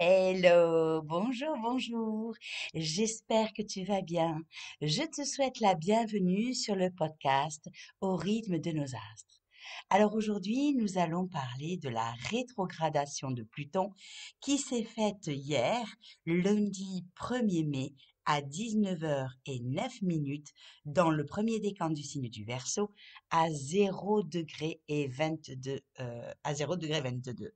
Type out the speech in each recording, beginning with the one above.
Hello, bonjour, bonjour. J'espère que tu vas bien. Je te souhaite la bienvenue sur le podcast Au rythme de nos astres. Alors aujourd'hui, nous allons parler de la rétrogradation de Pluton qui s'est faite hier, lundi 1er mai à 19h09 minutes dans le premier décan du signe du Verseau à 0 degré et 22 euh, à 0 degré 22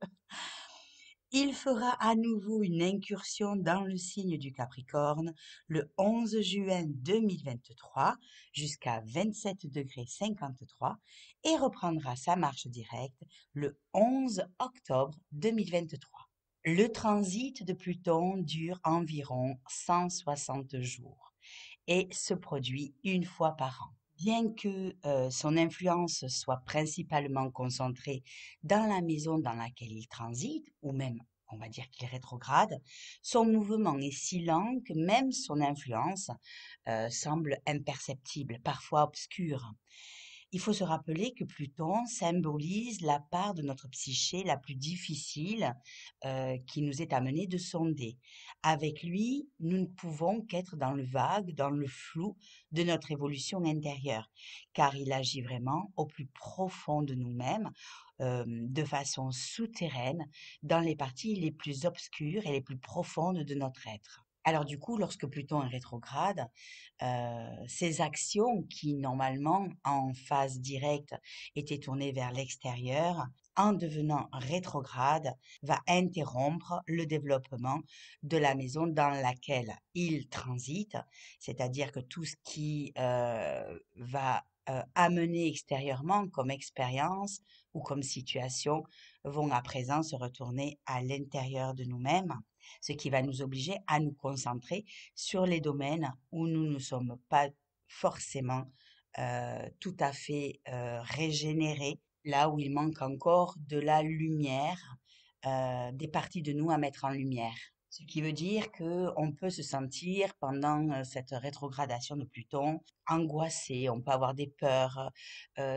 il fera à nouveau une incursion dans le signe du Capricorne le 11 juin 2023 jusqu'à 27 53 et reprendra sa marche directe le 11 octobre 2023. Le transit de Pluton dure environ 160 jours et se produit une fois par an bien que son influence soit principalement concentrée dans la maison dans laquelle il transite, ou même on va dire qu'il rétrograde, son mouvement est si lent que même son influence semble imperceptible, parfois obscure. Il faut se rappeler que Pluton symbolise la part de notre psyché la plus difficile euh, qui nous est amenée de sonder. Avec lui, nous ne pouvons qu'être dans le vague, dans le flou de notre évolution intérieure, car il agit vraiment au plus profond de nous-mêmes, euh, de façon souterraine, dans les parties les plus obscures et les plus profondes de notre être. Alors du coup, lorsque Pluton est rétrograde, euh, ses actions qui normalement en phase directe étaient tournées vers l'extérieur, en devenant rétrograde, va interrompre le développement de la maison dans laquelle il transite, c'est-à-dire que tout ce qui euh, va euh, amener extérieurement comme expérience ou comme situation vont à présent se retourner à l'intérieur de nous-mêmes ce qui va nous obliger à nous concentrer sur les domaines où nous ne sommes pas forcément euh, tout à fait euh, régénérés, là où il manque encore de la lumière, euh, des parties de nous à mettre en lumière. Ce qui veut dire qu'on peut se sentir pendant cette rétrogradation de Pluton angoissé, on peut avoir des peurs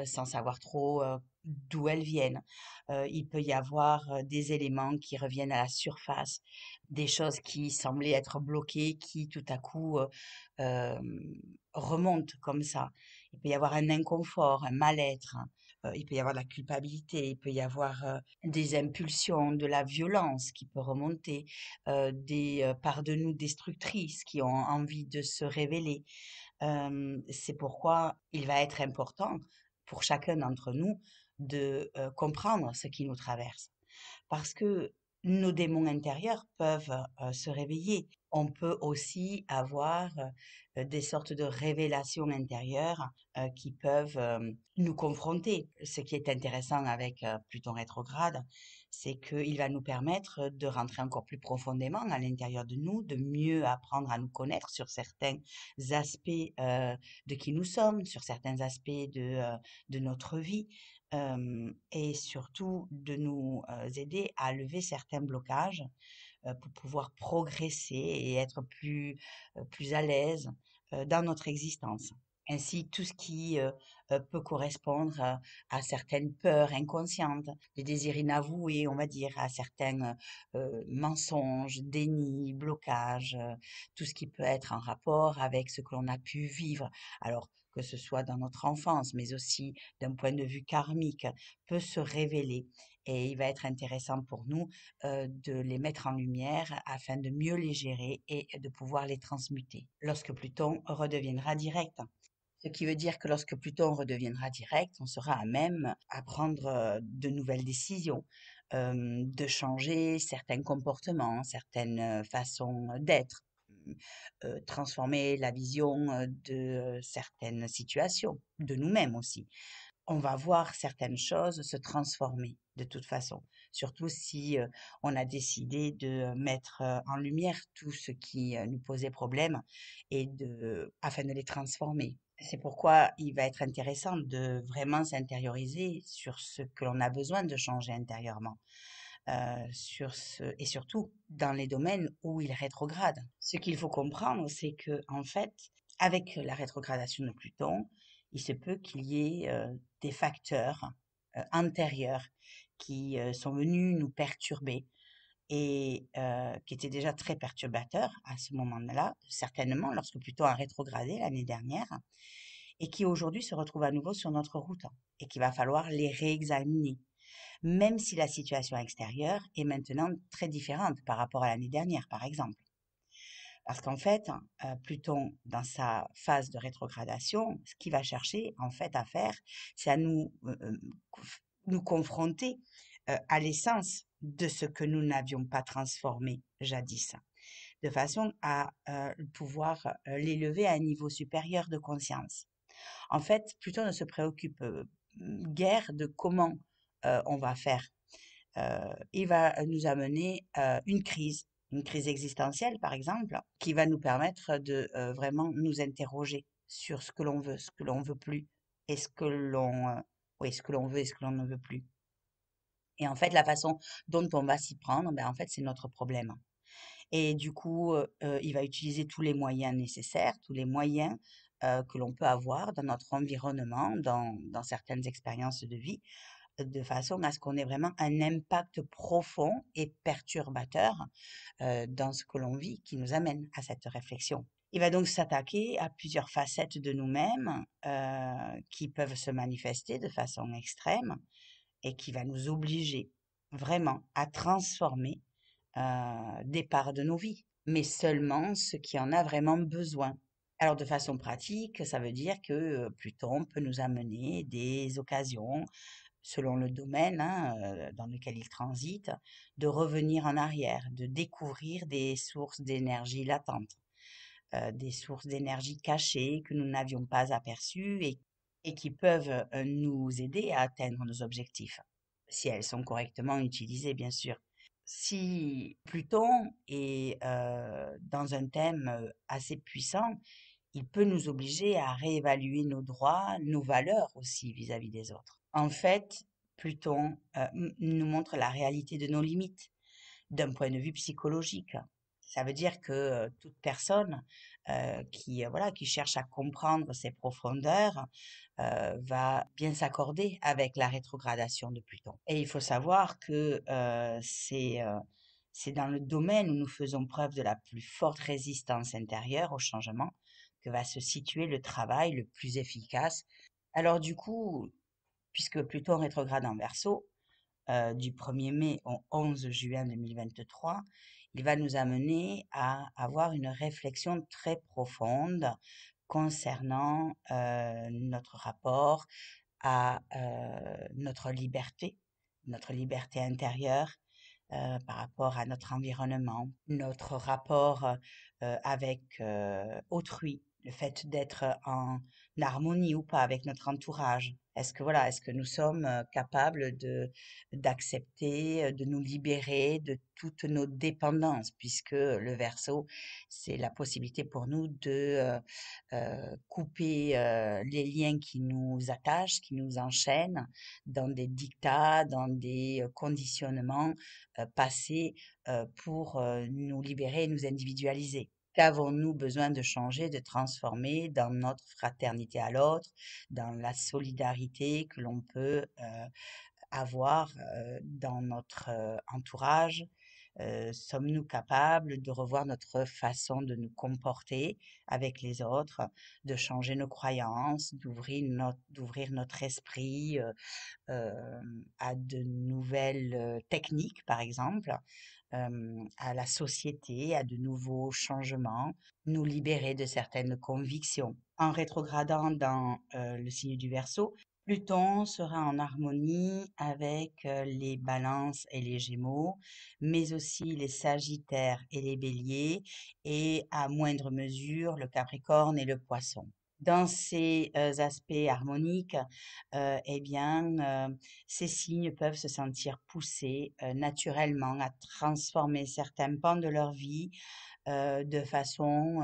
sans savoir trop d'où elles viennent. Euh, il peut y avoir euh, des éléments qui reviennent à la surface, des choses qui semblaient être bloquées, qui tout à coup euh, remontent comme ça. Il peut y avoir un inconfort, un mal-être, hein. il peut y avoir de la culpabilité, il peut y avoir des impulsions, de la violence qui peut remonter, des parts de nous destructrices qui ont envie de se révéler. C'est pourquoi il va être important pour chacun d'entre nous de comprendre ce qui nous traverse. Parce que nos démons intérieurs peuvent se réveiller. On peut aussi avoir des sortes de révélations intérieures qui peuvent nous confronter. Ce qui est intéressant avec Pluton rétrograde, c'est qu'il va nous permettre de rentrer encore plus profondément à l'intérieur de nous, de mieux apprendre à nous connaître sur certains aspects de qui nous sommes, sur certains aspects de, de notre vie et surtout de nous aider à lever certains blocages pour pouvoir progresser et être plus, à l'aise dans notre existence ainsi tout ce qui euh, euh, peut correspondre à, certaines peurs inconscientes, des désirs inavoués, on va dire, à certains euh, mensonges, dénis, blocages, tout ce qui peut être en rapport avec ce que l'on a pu vivre. Alors que ce soit dans notre enfance, mais aussi d'un point de vue karmique, peut se révéler. Et il va être intéressant pour nous de les mettre en lumière afin de mieux les gérer et de pouvoir les transmuter, lorsque Pluton redeviendra direct. Ce qui veut dire que lorsque Pluton redeviendra direct, on sera à même à prendre de nouvelles décisions, de changer certains comportements, certaines façons d'être, transformer la vision de certaines situations, de nous-mêmes aussi. On va voir certaines choses se transformer de toute façon, surtout si on a décidé de mettre en lumière tout ce qui nous posait problème et de, afin de les transformer c'est pourquoi il va être intéressant de vraiment s'intérioriser sur ce que l'on a besoin de changer intérieurement. Euh, sur ce, et surtout dans les domaines où il rétrograde. Ce qu'il faut comprendre, c'est que en fait, avec la rétrogradation de Pluton, il se peut qu'il y ait euh, des facteurs euh, antérieurs qui sont venus nous perturber et qui était déjà très perturbateur à ce moment-là, certainement, lorsque Pluton a rétrogradé l'année dernière, et qui aujourd'hui se retrouve à nouveau sur notre route, et qu'il va falloir les réexaminer, même si la situation extérieure est maintenant très différente par rapport à l'année dernière, par exemple. Parce qu'en fait, Pluton, dans sa phase de rétrogradation, ce qu'il va chercher en fait à faire, c'est à nous, nous confronter euh, à l'essence de ce que nous n'avions pas transformé jadis, de façon à euh, pouvoir euh, l'élever à un niveau supérieur de conscience. En fait, plutôt, ne se préoccupe guère de comment on va faire. il va nous amener une crise, une crise existentielle par exemple, qui va nous permettre de vraiment nous interroger sur ce que l'on veut, ce que l'on veut plus, est ce que l'on ce que l'on veut est ce que l'on ne veut plus. Et en fait, la façon dont on va s'y prendre, ben, en fait, c'est notre problème. Et du coup, il va utiliser tous les moyens nécessaires, tous les moyens que l'on peut avoir dans notre environnement, dans, certaines expériences de vie, de façon à ce qu'on ait vraiment un impact profond et perturbateur dans ce que l'on vit qui nous amène à cette réflexion. Il va donc s'attaquer à plusieurs facettes de nous-mêmes qui peuvent se manifester de façon extrême, et qui va nous obliger vraiment à transformer euh, des parts de nos vies, mais seulement ce qui en a vraiment besoin. Alors de façon pratique, ça veut dire que euh, Pluton peut nous amener des occasions, selon le domaine hein, euh, dans lequel il transite, de revenir en arrière, de découvrir des sources d'énergie latentes, des sources d'énergie cachées que nous n'avions pas aperçues et et qui peuvent euh, nous aider à atteindre nos objectifs, si elles sont correctement utilisées, bien sûr. Si Pluton est dans un thème assez puissant, il peut nous obliger à réévaluer nos droits, nos valeurs aussi vis-à-vis des autres. En fait, Pluton nous montre la réalité de nos limites d'un point de vue psychologique. Ça veut dire que toute personne euh, qui euh, voilà qui cherche à comprendre ses profondeurs euh, va bien s'accorder avec la rétrogradation de Pluton. Et il faut savoir que c'est c'est dans le domaine où nous faisons preuve de la plus forte résistance intérieure au changement que va se situer le travail le plus efficace. Alors du coup, puisque Pluton rétrograde en Verseau, du 1er mai au 11 juin 2023, il va nous amener à avoir une réflexion très profonde concernant euh, notre rapport à euh, notre liberté, notre liberté intérieure euh, par rapport à notre environnement, notre rapport avec autrui, le fait d'être en harmonie ou pas avec notre entourage. Est-ce que voilà, est-ce que nous sommes capables de d'accepter, de nous libérer de toutes nos dépendances, puisque le verso, c'est la possibilité pour nous de couper les liens qui nous attachent, qui nous enchaînent, dans des dictats, dans des conditionnements passés pour nous libérer et nous individualiser qu'avons-nous besoin de changer, de transformer dans notre fraternité à l'autre, dans la solidarité que l'on peut euh, avoir euh, dans notre euh, entourage Sommes-nous capables de revoir notre façon de nous comporter avec les autres, de changer nos croyances, d'ouvrir notre, notre esprit à de nouvelles techniques, par exemple euh, à la société, à de nouveaux changements, nous libérer de certaines convictions. En rétrogradant dans euh, le signe du Verseau, Pluton sera en harmonie avec euh, les balances et les gémeaux, mais aussi les sagittaires et les béliers, et à moindre mesure le capricorne et le poisson dans ces euh, aspects harmoniques, euh, eh bien, euh, ces signes peuvent se sentir poussés naturellement à transformer certains pans de leur vie de façon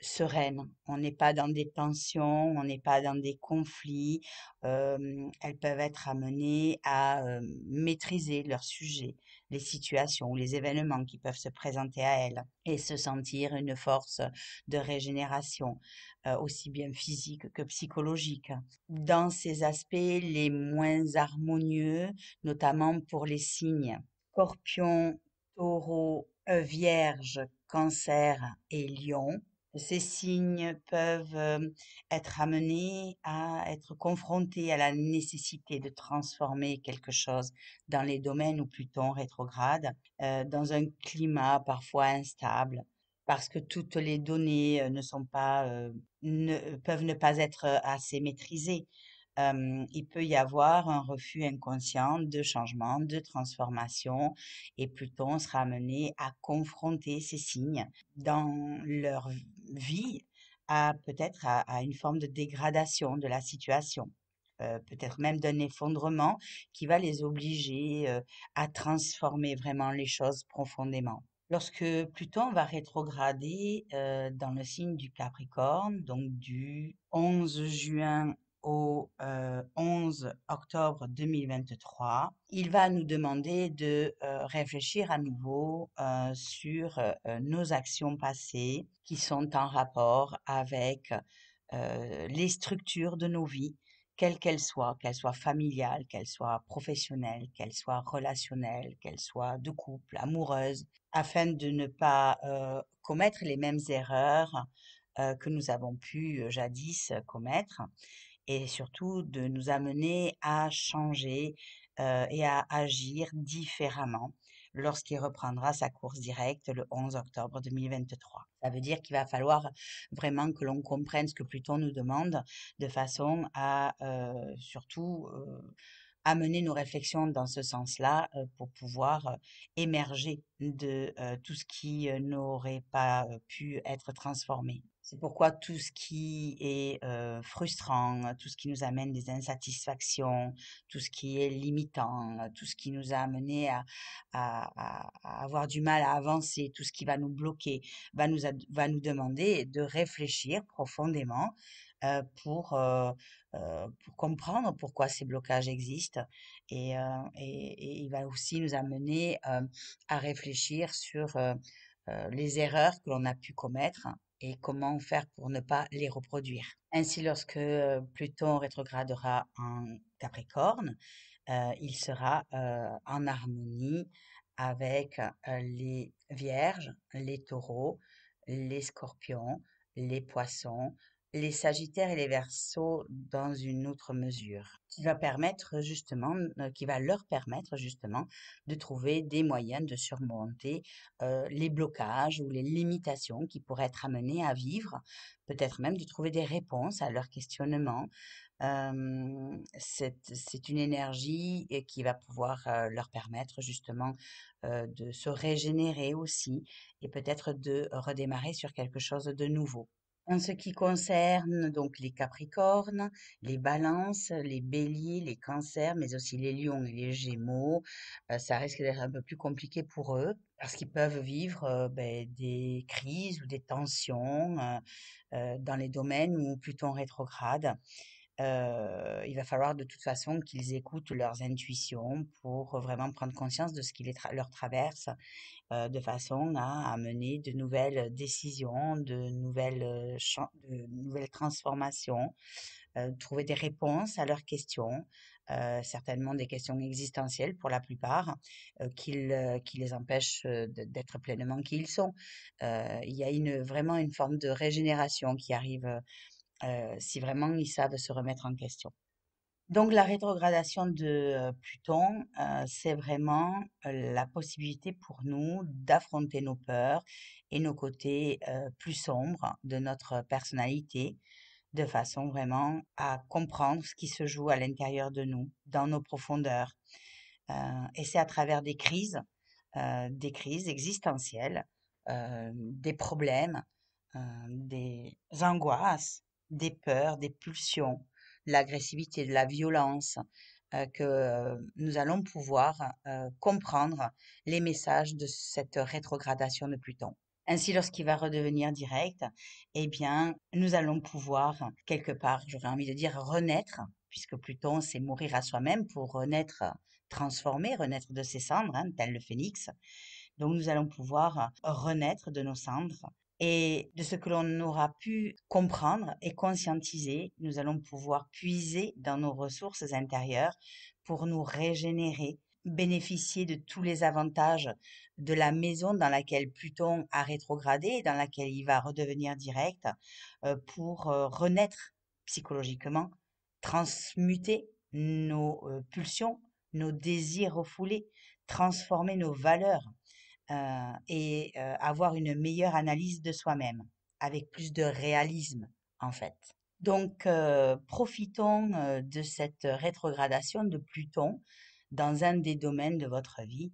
sereine. On n'est pas dans des tensions, on n'est pas dans des conflits. elles peuvent être amenées à maîtriser leur sujet, les situations ou les événements qui peuvent se présenter à elle et se sentir une force de régénération, euh, aussi bien physique que psychologique. Dans ces aspects les moins harmonieux, notamment pour les signes scorpion, taureau, euh, vierge, cancer et lion, ces signes peuvent euh, être amenés à être confrontés à la nécessité de transformer quelque chose dans les domaines où Pluton rétrograde, euh, dans un climat parfois instable, parce que toutes les données euh, ne sont pas, ne, peuvent ne pas être assez maîtrisées il peut y avoir un refus inconscient de changement, de transformation, et Pluton sera amené à confronter ces signes dans leur vie à peut-être à, une forme de dégradation de la situation. peut-être même d'un effondrement qui va les obliger à transformer vraiment les choses profondément. Lorsque Pluton va rétrograder dans le signe du Capricorne, donc du 11 juin au 11 euh, octobre 2023, il va nous demander de euh, réfléchir à nouveau euh, sur nos actions passées qui sont en rapport avec les structures de nos vies, quelles qu'elles soient, qu'elles soient familiales, qu'elles soient professionnelles, qu'elles soient relationnelles, qu'elles soient de couple, amoureuses, afin de ne pas commettre les mêmes erreurs que nous avons pu jadis commettre et surtout de nous amener à changer et à agir différemment lorsqu'il reprendra sa course directe le 11 octobre 2023. Ça veut dire qu'il va falloir vraiment que l'on comprenne ce que Pluton nous demande de façon à surtout amener nos réflexions dans ce sens-là pour pouvoir émerger de tout ce qui n'aurait pas pu être transformé. C'est pourquoi tout ce qui est frustrant, tout ce qui nous amène des insatisfactions, tout ce qui est limitant, tout ce qui nous a amené à, avoir du mal à avancer, tout ce qui va nous bloquer, va nous, va nous demander de réfléchir profondément pour, comprendre pourquoi ces blocages existent. et il va aussi nous amener à réfléchir sur les erreurs que l'on a pu commettre et comment faire pour ne pas les reproduire. Ainsi, lorsque euh, Pluton rétrogradera en Capricorne, euh, il sera euh, en harmonie avec les vierges, les taureaux, les scorpions, les poissons, les Sagittaires et les Verseaux dans une autre mesure, qui va permettre justement, euh, qui va leur permettre justement de trouver des moyens de surmonter euh, les blocages ou les limitations qui pourraient être amenées à vivre, peut-être même de trouver des réponses à leurs questionnements. c'est une énergie qui va pouvoir euh, leur permettre justement de se régénérer aussi et peut-être de redémarrer sur quelque chose de nouveau. En ce qui concerne donc les Capricornes, les Balances, les Béliers, les Cancers, mais aussi les Lions et les Gémeaux, euh, ça risque d'être un peu plus compliqué pour eux parce qu'ils peuvent vivre euh, ben, des crises ou des tensions euh, dans les domaines où Pluton rétrograde. Euh, il va falloir de toute façon qu'ils écoutent leurs intuitions pour euh, vraiment prendre conscience de ce qui leur traverse, euh, de façon à, mener de nouvelles décisions, de nouvelles, transformations, trouver des réponses à leurs questions, certainement des questions existentielles pour la plupart, qui, les empêchent d'être pleinement qui ils sont. il y a vraiment une forme de régénération qui arrive euh, si vraiment ils savent se remettre en question. Donc la rétrogradation de euh, Pluton, euh, c'est vraiment la possibilité pour nous d'affronter nos peurs et nos côtés plus sombres de notre personnalité, de façon vraiment à comprendre ce qui se joue à l'intérieur de nous, dans nos profondeurs. et c'est à travers des crises, des crises existentielles, des problèmes, des angoisses des peurs, des pulsions, l'agressivité, de la violence, euh, que euh, nous allons pouvoir euh, comprendre les messages de cette rétrogradation de Pluton. Ainsi, lorsqu'il va redevenir direct, eh bien, nous allons pouvoir, quelque part, j'aurais envie de dire, renaître, puisque Pluton, c'est mourir à soi-même pour renaître, transformer, renaître de ses cendres, hein, tel le phénix. Donc, nous allons pouvoir renaître de nos cendres et de ce que l'on aura pu comprendre et conscientiser, nous allons pouvoir puiser dans nos ressources intérieures pour nous régénérer, bénéficier de tous les avantages de la maison dans laquelle Pluton a rétrogradé et dans laquelle il va redevenir direct euh, pour euh, renaître psychologiquement, transmuter nos euh, pulsions, nos désirs refoulés, transformer nos valeurs euh, et euh, avoir une meilleure analyse de soi-même, avec plus de réalisme en fait. Donc euh, profitons de cette rétrogradation de Pluton dans un des domaines de votre vie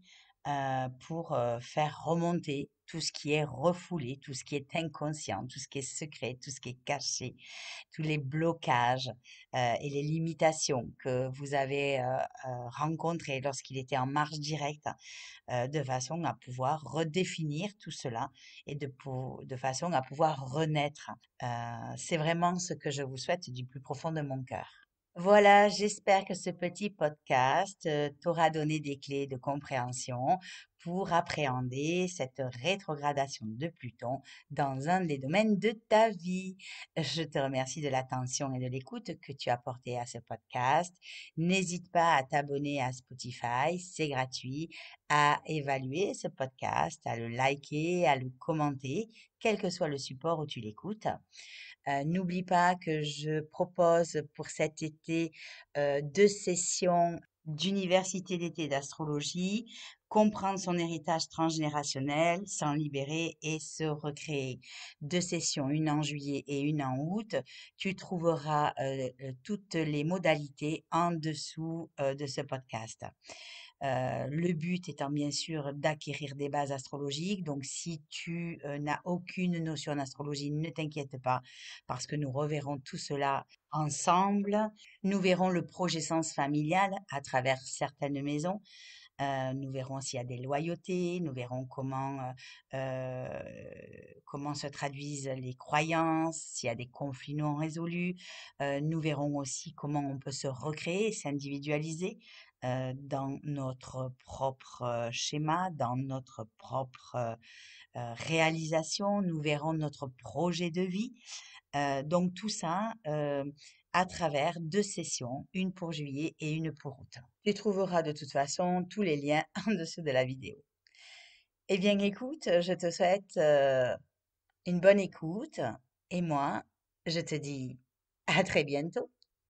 euh, pour euh, faire remonter tout ce qui est refoulé, tout ce qui est inconscient, tout ce qui est secret, tout ce qui est caché, tous les blocages euh, et les limitations que vous avez rencontrés lorsqu'il était en marche directe, de façon à pouvoir redéfinir tout cela et de, de façon à pouvoir renaître. C'est vraiment ce que je vous souhaite du plus profond de mon cœur. Voilà, j'espère que ce petit podcast euh, t'aura donné des clés de compréhension pour appréhender cette rétrogradation de Pluton dans un des domaines de ta vie. Je te remercie de l'attention et de l'écoute que tu as portée à ce podcast. N'hésite pas à t'abonner à Spotify, c'est gratuit, à évaluer ce podcast, à le liker, à le commenter, quel que soit le support où tu l'écoutes. Euh, n'oublie pas que je propose pour cet été euh, deux sessions d'université d'été d'astrologie, comprendre son héritage transgénérationnel, s'en libérer et se recréer. Deux sessions, une en juillet et une en août. Tu trouveras euh, toutes les modalités en dessous de ce podcast le but étant bien sûr d'acquérir des bases astrologiques. Donc si tu n'as aucune notion d'astrologie, ne t'inquiète pas parce que nous reverrons tout cela ensemble. Nous verrons le projet sens familial à travers certaines maisons, euh, nous verrons s'il y a des loyautés, nous verrons comment, euh, euh, comment se traduisent les croyances, s'il y a des conflits non résolus. nous verrons aussi comment on peut se recréer, s'individualiser dans notre propre schéma, dans notre propre réalisation. Nous verrons notre projet de vie. donc tout ça à travers deux sessions, une pour juillet et une pour août. Tu trouveras de toute façon tous les liens en dessous de la vidéo. Eh bien écoute, je te souhaite euh, une bonne écoute et moi, je te dis à très bientôt.